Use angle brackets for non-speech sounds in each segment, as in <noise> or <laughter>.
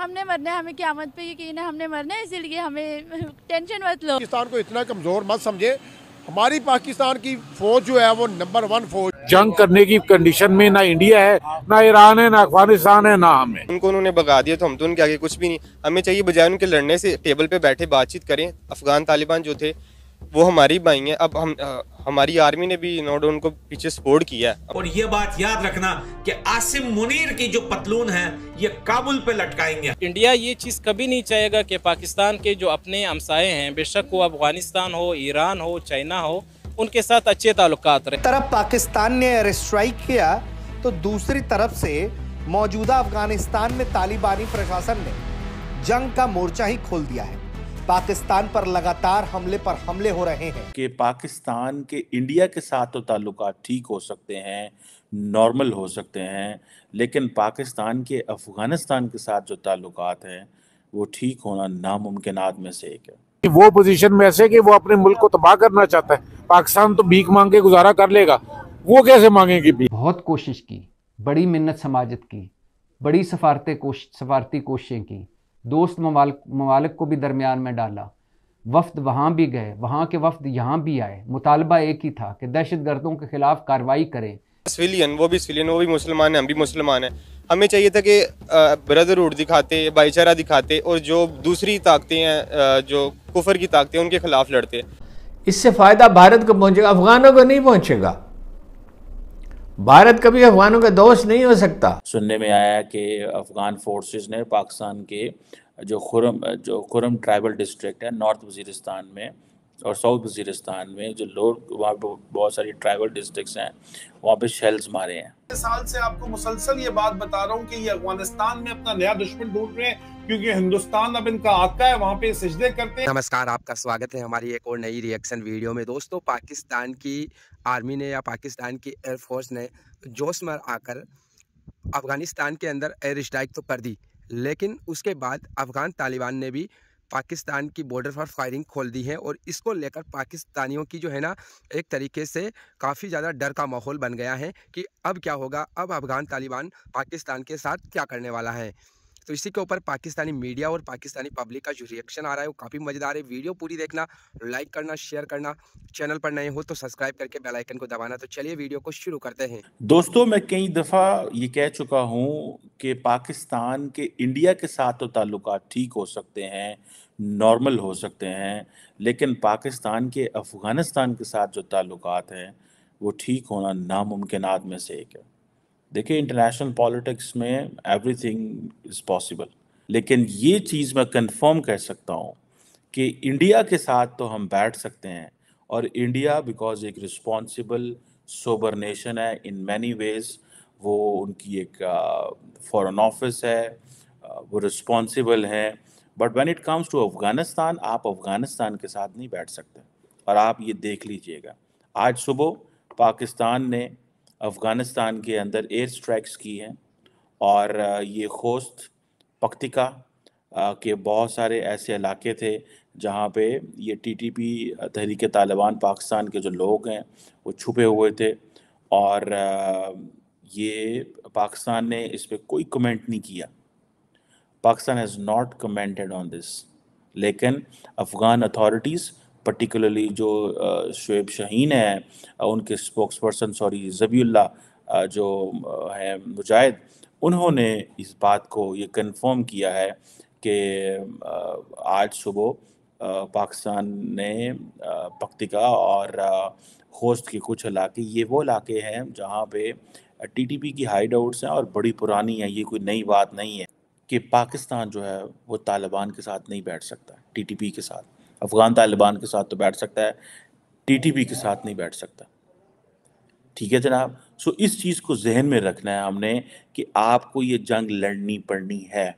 हमने मरना है हमें क्यामत पे यकीन है हमने मरना है इसीलिए हमें <laughs> टेंशन मत लो पाकिस्तान को इतना कमज़ोर मत समझे हमारी पाकिस्तान की फौज जो है वो नंबर वन फौज जंग करने की कंडीशन में ना इंडिया है ना ईरान है ना अफगानिस्तान है ना हमें उनको उन्होंने भगा दिया तो हम तो उनके आगे कुछ भी नहीं हमें चाहिए बजाय उनके लड़ने से टेबल पे बैठे बातचीत करें अफगान तालिबान जो थे वो हमारी भाई है अब हम हमारी आर्मी ने भी नो डाउन पीछे सपोर्ट किया है और ये बात याद रखना कि आसिम मुनीर की जो पतलून है ये काबुल पे लटकाएंगे इंडिया ये चीज़ कभी नहीं चाहेगा कि पाकिस्तान के जो अपने हमसाए हैं बेशक वो अफगानिस्तान हो ईरान हो चाइना हो उनके साथ अच्छे ताल्लुक रहे तरफ पाकिस्तान ने एयर स्ट्राइक किया तो दूसरी तरफ से मौजूदा अफगानिस्तान में तालिबानी प्रशासन ने जंग का मोर्चा ही खोल दिया है पाकिस्तान पर लगातार हमले पर हमले हो रहे हैं कि पाकिस्तान के इंडिया के साथ तो ताल्लुक ठीक हो सकते हैं नॉर्मल हो सकते हैं लेकिन पाकिस्तान के अफगानिस्तान के साथ जो ताल्लुक हैं वो ठीक होना नामुमकिन में से एक है वो पोजीशन में ऐसे कि वो अपने मुल्क को तबाह करना चाहता है पाकिस्तान तो भीख मांग के गुजारा कर लेगा वो कैसे मांगेगी भी बहुत कोशिश की बड़ी मिन्नत समाजत की बड़ी सफारतें कोश सफारती कोशिशें की दोस्त ममालिक को भी दरमियान में डाला वफद वहाँ भी गए वहाँ के वफद यहाँ भी आए मुतालबा एक ही था कि दहशत गर्दों के खिलाफ कार्रवाई करें सिविलियन वो भी सिविलियन वो भी मुसलमान है हम भी मुसलमान हैं हमें चाहिए था कि ब्रदरहुड दिखाते भाईचारा दिखाते और जो दूसरी ताकतें हैं जो कुफर की ताकतें उनके खिलाफ लड़ते इससे फ़ायदा भारत को पहुँचेगा अफगानों को नहीं पहुँचेगा भारत कभी अफगानों का दोस्त नहीं हो सकता सुनने में आया कि अफगान फोर्सेस ने पाकिस्तान के जो खुरम जो खुरम ट्राइबल डिस्ट्रिक्ट है नॉर्थ वजीरिस्तान में और साउथ वजीरिस्तान में जो लोग वहाँ पर बहुत सारी ट्राइबल डिस्ट्रिक्ट हैं वहाँ पे शेल्स मारे हैं साल से आपको मुसलसल ये बात बता रहा हूँ कि ये अफगानिस्तान में अपना नया दुश्मन ढूंढ रहे हैं क्योंकि हिंदुस्तान अब इनका आका है वहाँ पे सजदे करते हैं नमस्कार आपका स्वागत है हमारी एक और नई रिएक्शन वीडियो में दोस्तों पाकिस्तान की आर्मी ने या पाकिस्तान की एयरफोर्स ने जोश मर आकर अफगानिस्तान के अंदर एयर स्ट्राइक तो कर दी लेकिन उसके बाद अफगान तालिबान ने भी पाकिस्तान की बॉर्डर पर फायरिंग खोल दी है और इसको लेकर पाकिस्तानियों की जो है ना एक तरीके से काफ़ी ज़्यादा डर का माहौल बन गया है कि अब क्या होगा अब अफगान तालिबान पाकिस्तान के साथ क्या करने वाला है तो इसी के ऊपर पाकिस्तानी मीडिया और पाकिस्तानी पब्लिक का जो रिएक्शन आ रहा है वो काफ़ी मज़ेदार है वीडियो पूरी देखना लाइक करना शेयर करना चैनल पर नए हो तो सब्सक्राइब करके बेल आइकन को दबाना तो चलिए वीडियो को शुरू करते हैं दोस्तों मैं कई दफ़ा ये कह चुका हूँ कि पाकिस्तान के इंडिया के साथ तो ताल्लुक ठीक हो सकते हैं नॉर्मल हो सकते हैं लेकिन पाकिस्तान के अफ़गानिस्तान के साथ जो ताल्लुक हैं वो ठीक होना नामुमकिन में से एक है देखिए इंटरनेशनल पॉलिटिक्स में एवरीथिंग इज़ पॉसिबल लेकिन ये चीज़ मैं कंफर्म कह सकता हूँ कि इंडिया के साथ तो हम बैठ सकते हैं और इंडिया बिकॉज एक रिस्पॉन्सिबल सोबर नेशन है इन मैनी वेज वो उनकी एक फॉरेन uh, ऑफिस है uh, वो रिस्पॉन्सिबल हैं but when it comes to Afghanistan आप अफ़गानिस्तान के साथ नहीं बैठ सकते और आप ये देख लीजिएगा आज सुबह पाकिस्तान ने अफ़गानिस्तान के अंदर एयर स्ट्राइक्स की हैं और ये खोस्त पक्तिका के बहुत सारे ऐसे इलाके थे जहाँ पे ये टीटीपी तहरीक तालिबान पाकिस्तान के जो लोग हैं वो छुपे हुए थे और ये पाकिस्तान ने इस पर कोई कमेंट नहीं किया Pakistan has not commented on this लेकिन अफ़गान अथॉरिटीज़ पर्टिकुलरली जो शुएब शहीन हैं उनके स्पोक्स पर्सन सॉरी जबील्ला जो हैं मुजाहिद उन्होंने इस बात को ये कंफर्म किया है कि आज सुबह पाकिस्तान ने पक्तिका और होस्ट के कुछ इलाके ये वो इलाके हैं जहाँ पे टीटीपी की हाइड आउट्स हैं और बड़ी पुरानी है ये कोई नई बात नहीं है कि पाकिस्तान जो है वो तालिबान के साथ नहीं बैठ सकता टीटीपी के साथ अफ़गान तालिबान के साथ तो बैठ सकता है टीटीपी के साथ नहीं बैठ सकता ठीक है जनाब सो इस चीज़ को जहन में रखना है हमने कि आपको ये जंग लड़नी पड़नी है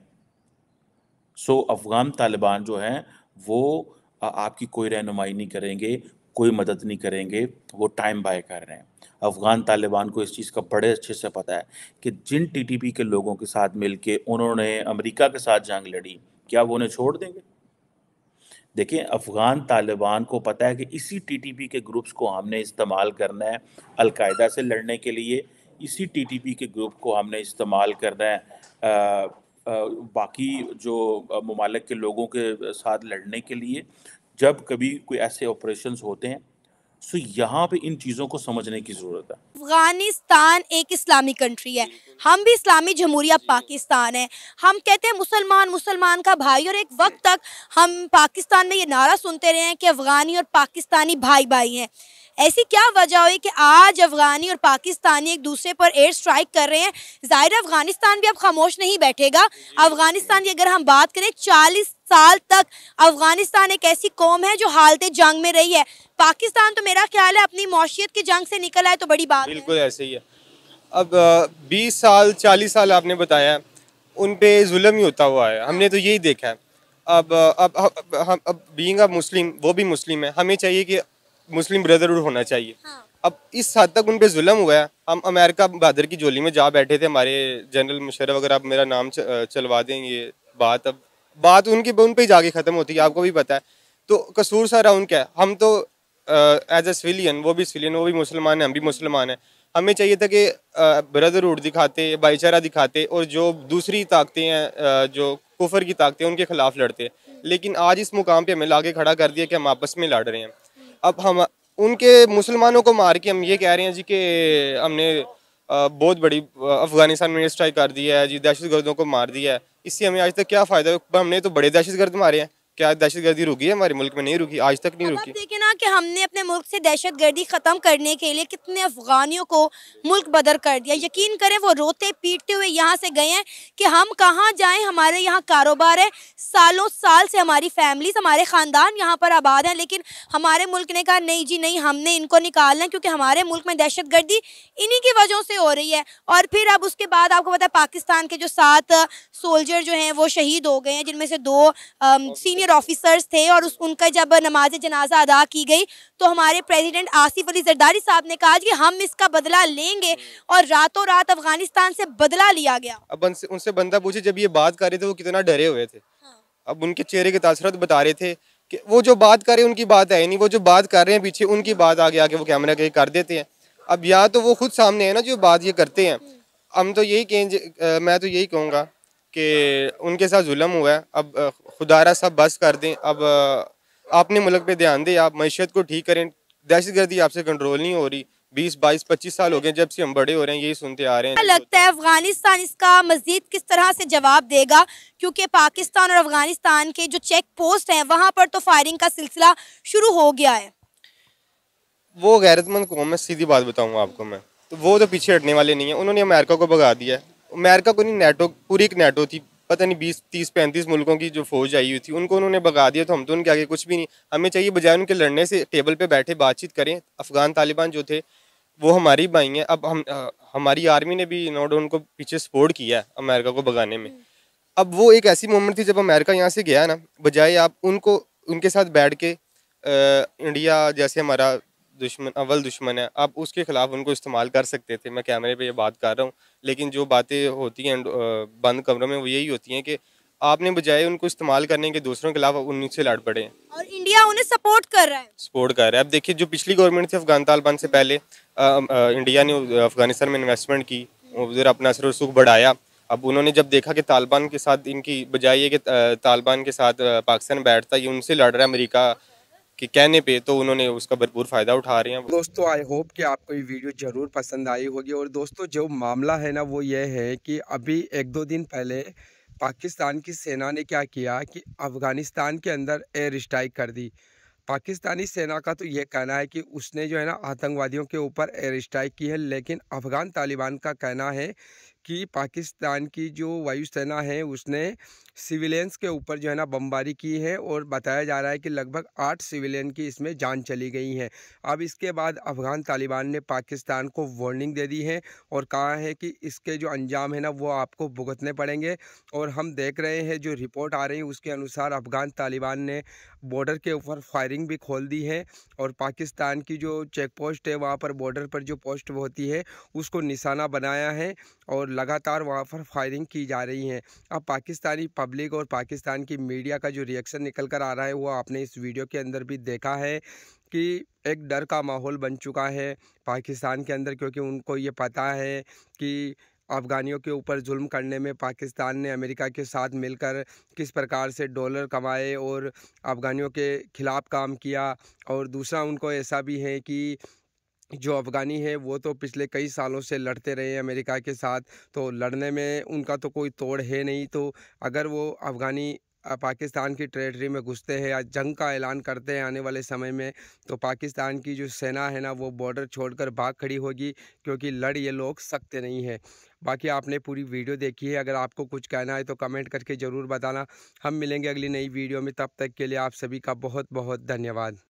सो अफ़गान तालिबान जो हैं वो आपकी कोई रहनुमाई नहीं करेंगे कोई मदद नहीं करेंगे वो टाइम बाय कर रहे हैं अफ़गान तालिबान को इस चीज़ का बड़े अच्छे से पता है कि जिन टीटीपी के लोगों के साथ मिलके उन्होंने अमेरिका के साथ जंग लड़ी क्या वो उन्हें छोड़ देंगे देखिए अफ़गान तालिबान को पता है कि इसी टीटीपी के ग्रुप्स को हमने इस्तेमाल करना है अलकायदा से लड़ने के लिए इसी टीटीपी के ग्रुप को हमने इस्तेमाल करना है आ, आ, बाकी जो ममालक के लोगों के साथ लड़ने के लिए जब कभी कोई ऐसे ऑपरेशंस होते हैं सो यहाँ पे इन चीज़ों को समझने की ज़रूरत है अफगानिस्तान एक इस्लामी कंट्री है हम भी इस्लामी जमहूरिया पाकिस्तान है हम कहते हैं मुसलमान मुसलमान का भाई और एक वक्त तक हम पाकिस्तान में ये नारा सुनते रहे हैं कि अफगानी और पाकिस्तानी भाई भाई हैं ऐसी क्या वजह हुई कि आज अफगानी और पाकिस्तानी एक दूसरे पर एयर स्ट्राइक कर रहे हैं ज़ाहिर अफगानिस्तान भी अब खामोश नहीं बैठेगा अफगानिस्तान की अगर हम बात करें चालीस साल तक अफगानिस्तान एक ऐसी कौम है जो हालत जंग में रही है पाकिस्तान तो मेरा ख्याल है अपनी मौशियत की जंग से निकल आए तो बड़ी बात बिल्कुल है। ऐसे ही है अब बीस साल चालीस साल आपने बताया उन पर जुल्म ही होता हुआ है हमने तो यही देखा है अब अब हम अब बींग अब मुस्लिम वो भी मुस्लिम है हमें चाहिए कि मुस्लिम ब्रदरहुड होना चाहिए हाँ। अब इस हद तक उन पर जुल्म हुआ है हम अमेरिका बहादुर की जोली में जा बैठे थे हमारे जनरल मुशरफ अगर आप मेरा नाम चलवा दें ये बात अब बात उनकी उन पर ही जाके ख़त्म होती है आपको भी पता है तो कसूर सारा उनका है हम तो एज ए सिविलियन वो भी सिविलियन वो भी मुसलमान है हम भी मुसलमान हैं हमें चाहिए था कि ब्रदरहुड दिखाते भाईचारा दिखाते और जो दूसरी ताकतें हैं जो कुफर की ताकतें उनके खिलाफ लड़ते लेकिन आज इस मुकाम पे हमें लागे खड़ा कर दिया कि हम आपस में लड़ रहे हैं अब हम उनके मुसलमानों को मार के हम ये कह रहे हैं जी कि हमने बहुत बड़ी अफगानिस्तान में स्ट्राइक कर दिया है जी दहशत गर्दों को मार दिया है इससे हमें आज तक क्या फ़ायदा हमने तो बड़े दहशत गर्द मारे हैं क्या दहशत गर्दी रुकी है हमारे मुल्क में नहीं रुकी आज तक नहीं रुकी देखिए ना कि हमने अपने मुल्क से दहशत गर्दी ख़त्म करने के लिए कितने अफगानियों को मुल्क बदर कर दिया यकीन करें वो रोते पीटते हुए यहाँ से गए हैं कि हम कहाँ जाएं हमारे यहाँ कारोबार है सालों साल से हमारी फैमिलीज हमारे ख़ानदान यहाँ पर आबाद हैं लेकिन हमारे मुल्क ने कहा नहीं जी नहीं हमने इनको निकालना क्योंकि हमारे मुल्क में दहशत गर्दी इन्हीं की वजह से हो रही है और फिर अब उसके बाद आपको पता है पाकिस्तान के जो सात सोल्जर जो हैं वो शहीद हो गए हैं जिनमें से दो सीनियर सीनियर ऑफिसर्स थे और उस उनका जब नमाज जनाजा अदा की गई तो हमारे प्रेसिडेंट आसिफ अली जरदारी साहब ने कहा कि हम इसका बदला लेंगे और रातों रात अफगानिस्तान से बदला लिया गया अब उनसे, उनसे बंदा पूछे जब ये बात कर रहे थे वो कितना डरे हुए थे हाँ। अब उनके चेहरे के तासरत बता रहे थे कि वो जो बात कर रहे हैं उनकी बात है नहीं वो जो बात कर रहे हैं पीछे उनकी बात आगे आके वो कैमरा के कर देते हैं अब या तो वो खुद सामने है ना जो बात ये करते हैं हम तो यही कहें मैं तो यही कहूँगा कि उनके साथ जुल्म हुआ है अब खुदारा सब बस कर दें अब आपने मुल्क पे ध्यान दें आप मीशत को ठीक करें दहशत गर्दी आपसे कंट्रोल नहीं हो रही बीस बाईस पच्चीस साल हो गए जब से हम बड़े हो रहे हैं यही सुनते आ रहे हैं लगता है अफगानिस्तान इसका मजीद किस तरह से जवाब देगा क्योंकि पाकिस्तान और अफगानिस्तान के जो चेक पोस्ट हैं वहाँ पर तो फायरिंग का सिलसिला शुरू हो गया है वो गैरतमंद कौन मैं सीधी बात बताऊँगा आपको मैं तो वो तो पीछे हटने वाले नहीं है उन्होंने अमेरिका को भगा दिया है अमेरिका को नहीं नेटो पूरी एक नेटो थी पता नहीं बीस तीस पैंतीस मुल्कों की जो फौज आई हुई थी उनको उन्होंने भगा दिया तो हम तो उनके आगे कुछ भी नहीं हमें चाहिए बजाय उनके लड़ने से टेबल पर बैठे बातचीत करें अफगान तालिबान जो थे वो हमारी भाई हैं अब हम हमारी आर्मी ने भी नोट उनको पीछे सपोर्ट किया है अमेरिका को भगाने में अब वो एक ऐसी मोमेंट थी जब अमेरिका यहाँ से गया ना बजाय आप उनको उनके साथ बैठ के इंडिया जैसे हमारा दुश्मन अव्वल दुश्मन है आप उसके ख़िलाफ़ उनको इस्तेमाल कर सकते थे मैं कैमरे पे ये बात कर रहा हूँ लेकिन जो बातें होती हैं बंद कमरों में वो यही होती हैं कि आपने बजाय उनको इस्तेमाल करने के दूसरों के खिलाफ उनसे लड़ पड़े और इंडिया उन्हें सपोर्ट कर रहा है सपोर्ट कर रहा है अब देखिए जो पिछली गवर्नमेंट थी अफगान तालिबान से पहले आ, आ, इंडिया ने अफगानिस्तान में इन्वेस्टमेंट की उधर अपना असर रसूख बढ़ाया अब उन्होंने जब देखा कि तालिबान के साथ इनकी बजाय ये कि तालिबान के साथ पाकिस्तान बैठता ये उनसे लड़ रहा है अमरीका के कहने पे तो उन्होंने उसका भरपूर फ़ायदा उठा रहे हैं दोस्तों आई होप कि आपको ये वीडियो ज़रूर पसंद आई होगी और दोस्तों जो मामला है ना वो ये है कि अभी एक दो दिन पहले पाकिस्तान की सेना ने क्या किया कि अफ़गानिस्तान के अंदर एयर स्ट्राइक कर दी पाकिस्तानी सेना का तो ये कहना है कि उसने जो है ना आतंकवादियों के ऊपर एयर स्ट्राइक की है लेकिन अफ़गान तालिबान का कहना है कि पाकिस्तान की जो वायुसेना है उसने सिविलियंस के ऊपर जो है ना बमबारी की है और बताया जा रहा है कि लगभग आठ सिविलियन की इसमें जान चली गई है अब इसके बाद अफ़गान तालिबान ने पाकिस्तान को वार्निंग दे दी है और कहा है कि इसके जो अंजाम है ना वो आपको भुगतने पड़ेंगे और हम देख रहे हैं जो रिपोर्ट आ रही है उसके अनुसार अफ़गान तालिबान ने बॉर्डर के ऊपर फायरिंग भी खोल दी है और पाकिस्तान की जो चेक पोस्ट है वहाँ पर बॉर्डर पर जो पोस्ट होती है उसको निशाना बनाया है और लगातार वहाँ पर फायरिंग की जा रही है अब पाकिस्तानी पब्लिक और पाकिस्तान की मीडिया का जो रिएक्शन निकल कर आ रहा है वो आपने इस वीडियो के अंदर भी देखा है कि एक डर का माहौल बन चुका है पाकिस्तान के अंदर क्योंकि उनको ये पता है कि अफ़गानियों के ऊपर जुल्म करने में पाकिस्तान ने अमेरिका के साथ मिलकर किस प्रकार से डॉलर कमाए और अफ़गानियों के ख़िलाफ़ काम किया और दूसरा उनको ऐसा भी है कि जो अफ़गानी है वो तो पिछले कई सालों से लड़ते रहे हैं अमेरिका के साथ तो लड़ने में उनका तो कोई तोड़ है नहीं तो अगर वो अफ़गानी पाकिस्तान की टेरेटरी में घुसते हैं या जंग का ऐलान करते हैं आने वाले समय में तो पाकिस्तान की जो सेना है ना वो बॉर्डर छोड़कर भाग खड़ी होगी क्योंकि लड़ ये लोग सकते नहीं है बाकी आपने पूरी वीडियो देखी है अगर आपको कुछ कहना है तो कमेंट करके ज़रूर बताना हम मिलेंगे अगली नई वीडियो में तब तक के लिए आप सभी का बहुत बहुत धन्यवाद